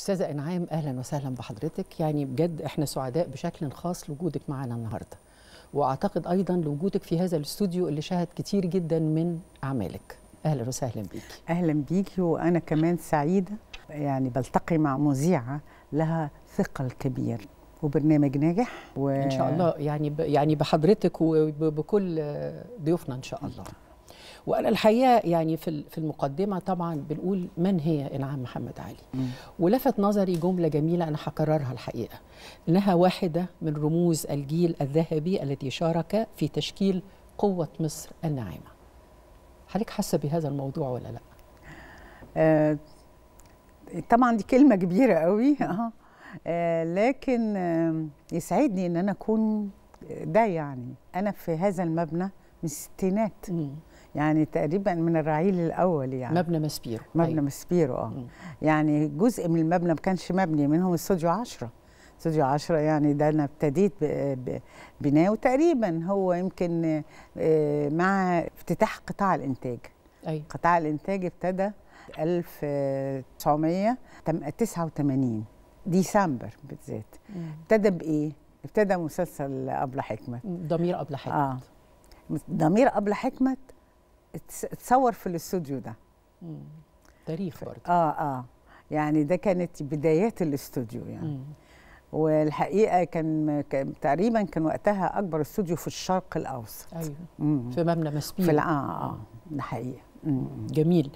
استاذه انعام اهلا وسهلا بحضرتك يعني بجد احنا سعداء بشكل خاص لوجودك معانا النهارده واعتقد ايضا لوجودك في هذا الاستوديو اللي شهد كتير جدا من اعمالك اهلا وسهلا بيكي اهلا بيكي وانا كمان سعيده يعني بلتقي مع مذيعه لها ثقل كبير وبرنامج ناجح و... ان شاء الله يعني ب... يعني بحضرتك وبكل ضيوفنا ان شاء الله وانا الحقيقه يعني في في المقدمه طبعا بنقول من هي انعام محمد علي مم. ولفت نظري جمله جميله انا هكررها الحقيقه انها واحده من رموز الجيل الذهبي الذي شارك في تشكيل قوه مصر الناعمه حضرتك حاسه بهذا الموضوع ولا لا آه طبعا دي كلمه كبيره قوي اه, آه لكن آه يسعدني ان انا اكون ده يعني انا في هذا المبنى من الستينات يعني تقريبا من الرعيل الاول يعني مبنى ماسبيرو مبنى أيوة. ماسبيرو اه يعني جزء من المبنى ما كانش مبني منهم استوديو 10 استوديو 10 يعني ده انا ابتديت بناه وتقريبا هو يمكن آه، مع افتتاح قطاع الانتاج أيوة. قطاع الانتاج ابتدى 1989 ديسمبر بالذات ابتدى بايه؟ ابتدى مسلسل أبلة حكمت ضمير أبلة حكمت آه. ضمير أبلة حكمت اتصور في الاستوديو ده تاريخ برضه اه اه يعني ده كانت بدايات الاستوديو يعني مم. والحقيقه كان تقريبا كان وقتها اكبر استوديو في الشرق الاوسط ايوه مم. في مبنى مسبيل في اه اه ده حقيقه مم. جميل